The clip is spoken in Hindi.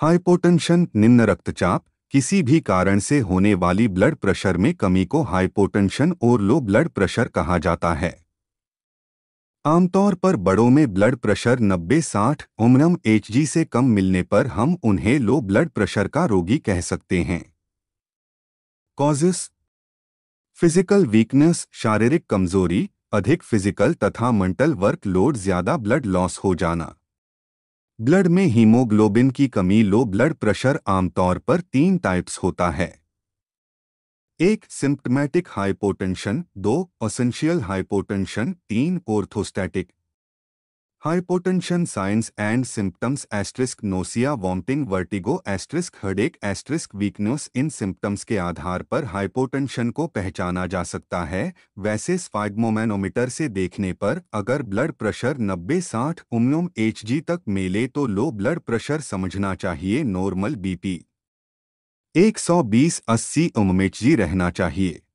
हाइपोटेंशन निम्न रक्तचाप किसी भी कारण से होने वाली ब्लड प्रेशर में कमी को हाइपोटेंशन और लो ब्लड प्रेशर कहा जाता है आमतौर पर बड़ों में ब्लड प्रेशर 90-60 उम्रम एच से कम मिलने पर हम उन्हें लो ब्लड प्रेशर का रोगी कह सकते हैं कॉजेस फिजिकल वीकनेस शारीरिक कमजोरी अधिक फिजिकल तथा मेंटल वर्कलोड ज्यादा ब्लड लॉस हो जाना ब्लड में हीमोग्लोबिन की कमी लो ब्लड प्रेशर आमतौर पर तीन टाइप्स होता है एक सिम्प्टमेटिक हाइपोटेंशन दो असेंशियल हाइपोटेंशन तीन orthostatic hypotension signs and symptoms asterisk nausea vomiting vertigo asterisk headache asterisk weakness इन सिम्टम्स के आधार पर हाइपोटेंशन को पहचाना जा सकता है वैसे स्फाइगमोमैनोमीटर से देखने पर अगर ब्लड प्रेशर 90 साठ उमनोम एच तक मेले तो लो ब्लड प्रेशर समझना चाहिए नॉर्मल बीपी 120 सौ बीस अस्सी रहना चाहिए